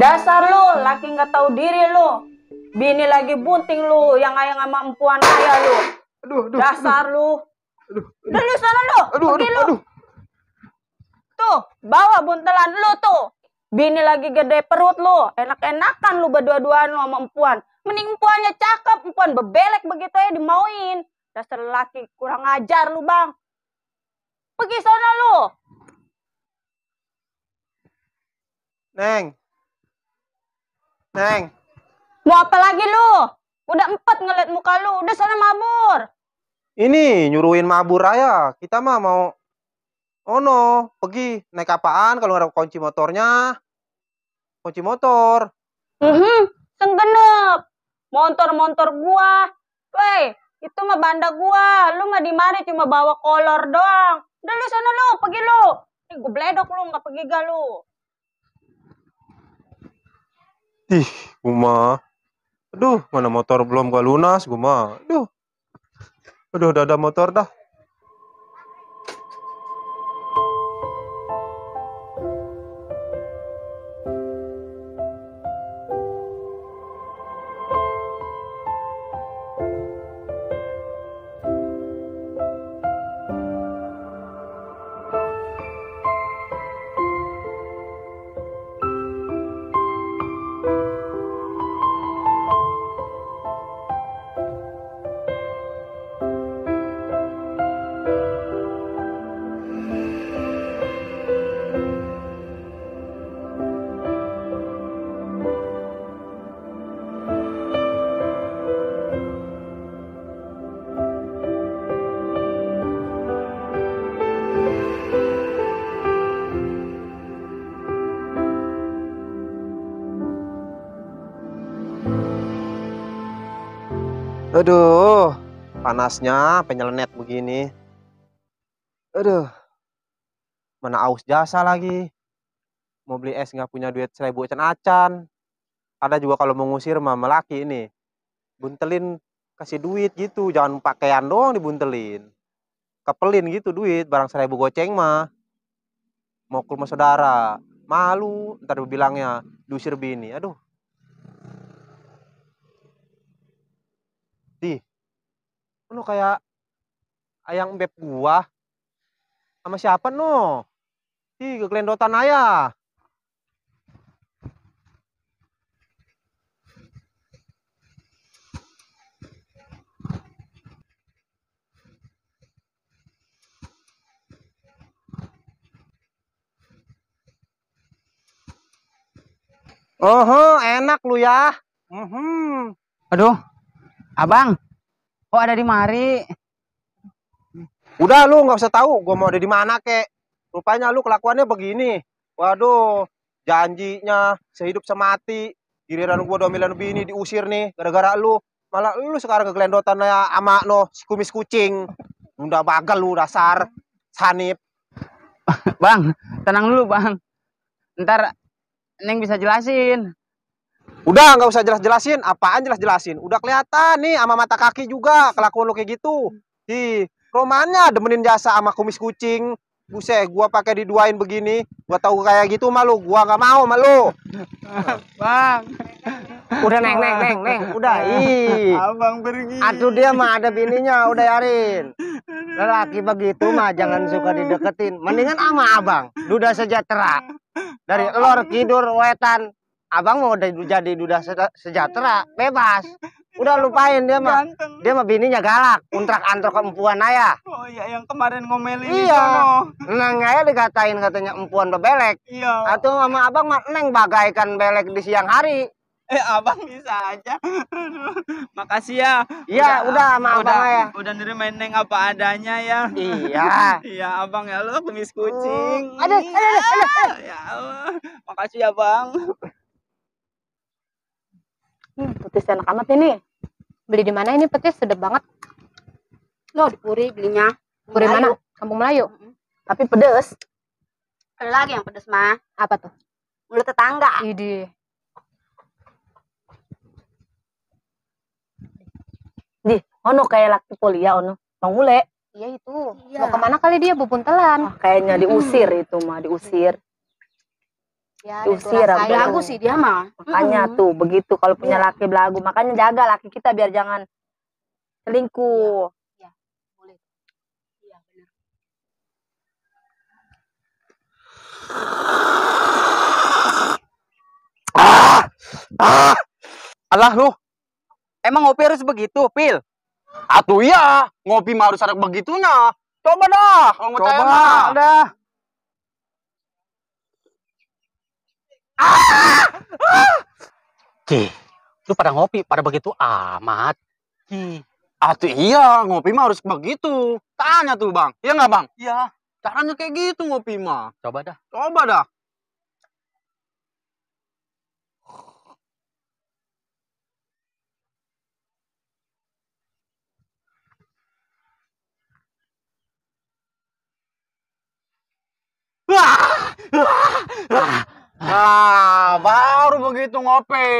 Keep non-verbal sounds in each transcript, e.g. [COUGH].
Dasar lu, laki nggak tahu diri lu. Bini lagi bunting lu, yang ayah sama empuan kaya lu. Aduh, aduh. Dasar aduh, lu. Aduh, aduh. Udah lu sana lu, aduh, pergi aduh, Aduh. Tuh, bawa buntelan lu tuh. Bini lagi gede perut lu, enak-enakan lu berdua-duaan lu sama empuan. Mending puannya cakep, puan bebelek begitu ya dimauin. Dasar laki kurang ajar lu bang. Pergi sana lu. Neng. Neng. Mau apa lagi lu? Udah empat ngeliat muka lu. Udah sana mabur. Ini nyuruhin mabur aja. Kita mah mau Oh no, pergi naik apaan kalau nggak ada kunci motornya? Kunci motor. Mm -hmm. senggenep. Montor-montor gua. Weh, itu mah banda gua. Lu mah di mana cuma bawa kolor doang. Udah lu sana lu, pergi lu. ini gue bledok lu, nggak pergi gak lu. Ih, gua mah. Aduh, mana motor belum gua lunas gua mah. Aduh. Aduh, udah ada motor dah. Aduh, panasnya penyelenet begini. Aduh, mana aus jasa lagi. Mau beli es nggak punya duit seribu acan-acan. Ada juga kalau mengusir mama laki ini. Buntelin kasih duit gitu, jangan pakaian doang dibuntelin. Kepelin gitu duit, barang seribu goceng mah. Mau ke rumah saudara, malu ntar bilangnya dusir bini. Aduh, di lu kayak ayam beb gua sama siapa no di kegelendotan ayah Oh, enak lu ya. Mm -hmm. Aduh, Abang, kok oh ada di mari? Udah lu nggak usah tahu, gua mau ada di mana kek. Rupanya lu kelakuannya begini. Waduh, janjinya sehidup semati. Giliran gue domilan bini diusir nih, gara-gara lu. Malah lu sekarang kegelendotan ya sama no, si kumis kucing. Bunda bagel lu dasar, sanip. [LAUGHS] Bang, tenang dulu bang. Ntar Neng bisa jelasin. Udah nggak usah jelas-jelasin, apaan jelas-jelasin. Udah kelihatan nih sama mata kaki juga kelakuan lo kayak gitu. hi romannya demenin jasa sama kumis kucing. Buse, gua pakai diduain begini, gua tahu kayak gitu malu, gua nggak mau malu. Bang. Udah neng neng neng neng, udah ih. Abang pergi. Aduh dia mah ada bininya, udah yarin. Lelaki begitu mah jangan suka dideketin. Mendingan sama abang, duda sejahtera. Dari lor kidur wetan abang mau udah jadi duda sejahtera bebas udah lupain dia mah dia mah bininya galak untrak antrok empuan ayah oh iya yang kemarin ngomelin iya neng ayah dikatain katanya empuan bebelek iya atau mama abang mah neng bagaikan belek di siang hari eh abang bisa aja [LAUGHS] makasih ya iya udah, udah sama abang udah, ya udah nerimain neng apa adanya ya iya [LAUGHS] iya abang ya lo kumis kucing oh. Aduh, aduh aduh ya Allah makasih ya bang petis enak amat ini beli di mana ini petis sedap banget lo di puri belinya puri mana kampung Melayu mm -hmm. tapi pedes ada lagi yang pedes mah apa tuh mulut tetangga Idi. di ono kayak laki poli ya ono bang Ule. iya itu iya. mau kemana kali dia bubun telan oh, kayaknya diusir itu mah diusir Ya, tuh si sih dia mah. Makanya mm -hmm. tuh begitu kalau punya yeah. laki belagu, makanya jaga laki kita biar jangan selingkuh. yeah. yeah. yeah, Iya, Ah! Ah! Allah lu. Emang ngopi harus begitu, Pil? Atuh iya, ngopi mah harus ada begitunya. Coba dah, kalau Coba dah. Ki, lu pada ngopi, pada begitu amat. Ki. Ah iya, ngopi mah harus begitu. Tanya tuh bang, iya nggak bang? Iya. Caranya kayak gitu ngopi mah. Coba dah. Coba dah. Wah! Wah! Ah! ah! ah! Ah, baru begitu ngopi.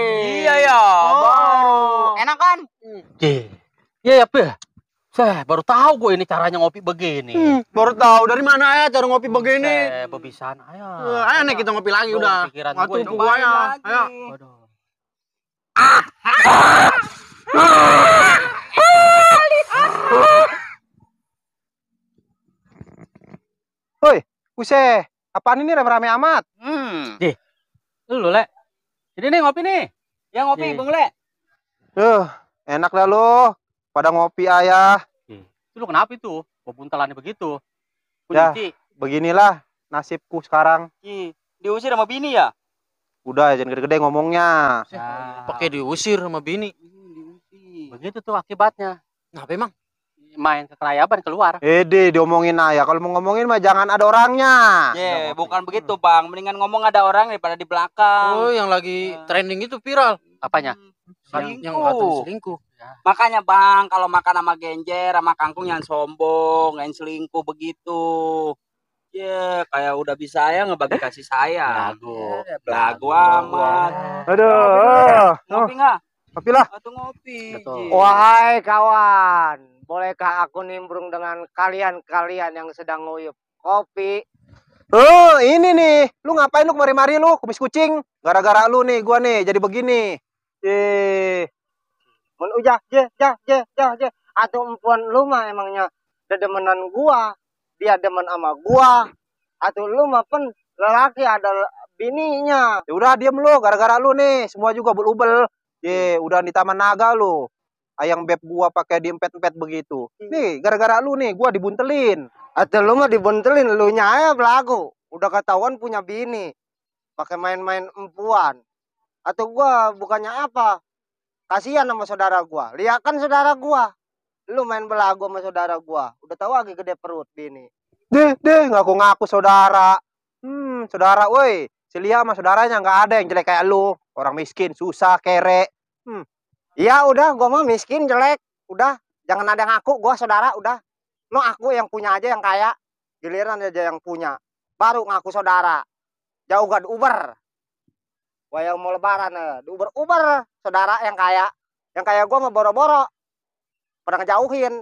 Iya ya, oh. baru. Enak kan? Iya, iya ya, Pil. Saya baru tahu gue ini caranya ngopi begini. Hmm, baru tahu dari mana ya cara ngopi begini? Eh, pepisahan ayo. Eh, ayo nih kita ngopi lagi Duh, udah. Pikiran Matu gue gua ya. Ayo. Waduh. Ah. Woi, apaan ini rame-rame amat? Hmm. Lu, Le. Jadi nih ngopi nih. Yang ngopi, Nih. Iya, iya. Bung Le. Duh, eh, enak lah lu. Pada ngopi ayah. Hmm. Itu lu kenapa itu? Gua buntelannya begitu. Kunci. Ya. Beginilah nasibku sekarang. Ih, diusir sama bini ya? Udah jangan gede-gede ngomongnya. Ya. Pakai diusir sama bini. Begitu tuh akibatnya. nah memang main ke kerayaban keluar. Ede diomongin aja. Kalau mau ngomongin mah jangan ada orangnya. Ye, yeah, bukan hmm. begitu, Bang. Mendingan ngomong ada orang daripada di belakang. Oh, yang lagi uh. trending itu viral. Apanya? Hmm. Selingkuh. Yang, yang selingkuh. Ya. Makanya bang, kalau makan sama genjer, sama kangkung yang sombong, yang selingkuh begitu. Ya, yeah, kayak udah bisa ya ngebagi kasih saya. Lagu, lagu amat. Aduh, ngopi nggak? Oh. Ngopi lah. Atau ngopi. Wahai kawan, Bolehkah aku nimbrung dengan kalian-kalian yang sedang nguyup kopi? oh, ini nih. Lu ngapain lu kemari-mari lu? Kumis kucing. Gara-gara lu nih gua nih jadi begini. Eh. Mun ujah, je, je, je, je, je. Atau empuan lu mah emangnya dedemenan gua. Dia demen sama gua. Atau lu mah pun lelaki ada bininya. Ya udah diam lu gara-gara lu nih. Semua juga ubel-ubel. Ye, eh, udah di Taman Naga lu ayang beb gua pakai diempet-empet begitu. Hmm. Nih, gara-gara lu nih gua dibuntelin. Atau lu mah dibuntelin, lu nyaya belagu. Udah ketahuan punya bini. Pakai main-main empuan. Atau gua bukannya apa? Kasihan sama saudara gua. Lihat kan saudara gua. Lu main belagu sama saudara gua. Udah tahu lagi gede perut bini. Deh, deh, ngaku-ngaku saudara. Hmm, saudara, woi. Si Lia sama saudaranya nggak ada yang jelek kayak lu. Orang miskin, susah, kere. Hmm, Iya udah, gue mah miskin jelek. Udah, jangan ada yang aku gue saudara udah. Lo aku yang punya aja yang kaya, giliran aja yang punya. Baru ngaku saudara. Jauh gak uber. yang mau lebaran, eh. uber uber saudara yang kaya. Yang kaya gue mah boro-boro. Pernah ngejauhin.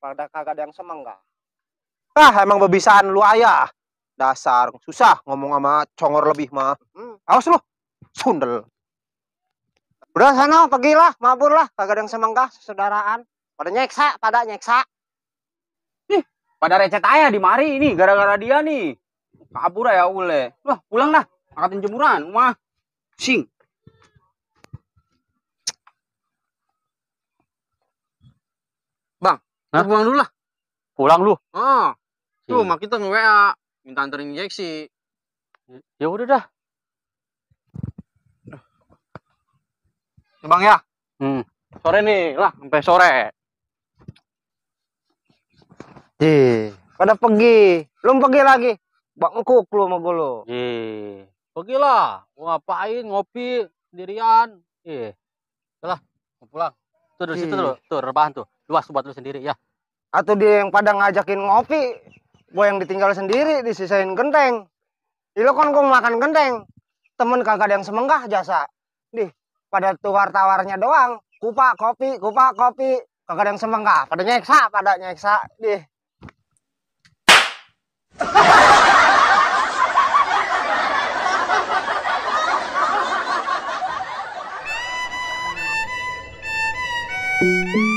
Pada kagak ada yang semang gak? Ah, emang bebisaan lu ayah. Dasar, susah ngomong sama congor lebih mah. Hmm. Awas lu, sundel udah sana pergilah mabur kagak ada yang semangka saudaraan pada nyeksa pada nyeksa nih pada recet ayah di mari ini gara-gara dia nih kabur ya ule wah pulang dah angkatin jemuran mah sing bang Hah? pulang dulu lah pulang lu ah tuh iya. mak kita nge WA minta anterin injeksi ya udah dah Bang ya. Hmm. Sore nih lah sampai sore. Ji, pada pergi. Belum pergi lagi. Bangkuk lu sama gue lu. Ji. Pergilah. Gua ngapain ngopi sendirian. Ih. Lah, mau pulang. Tuh dari situ tuh, tuh rebahan tuh. Luas buat lu sendiri ya. Atau dia yang pada ngajakin ngopi, gue yang ditinggal sendiri disisain genteng. Ilo kan gua makan genteng. Temen kagak ada yang semenggah jasa. Nih, pada tuar tawarnya doang kupa kopi kupa kopi kagak ada yang semangka kah pada nyeksa pada nyeksa deh Thank you.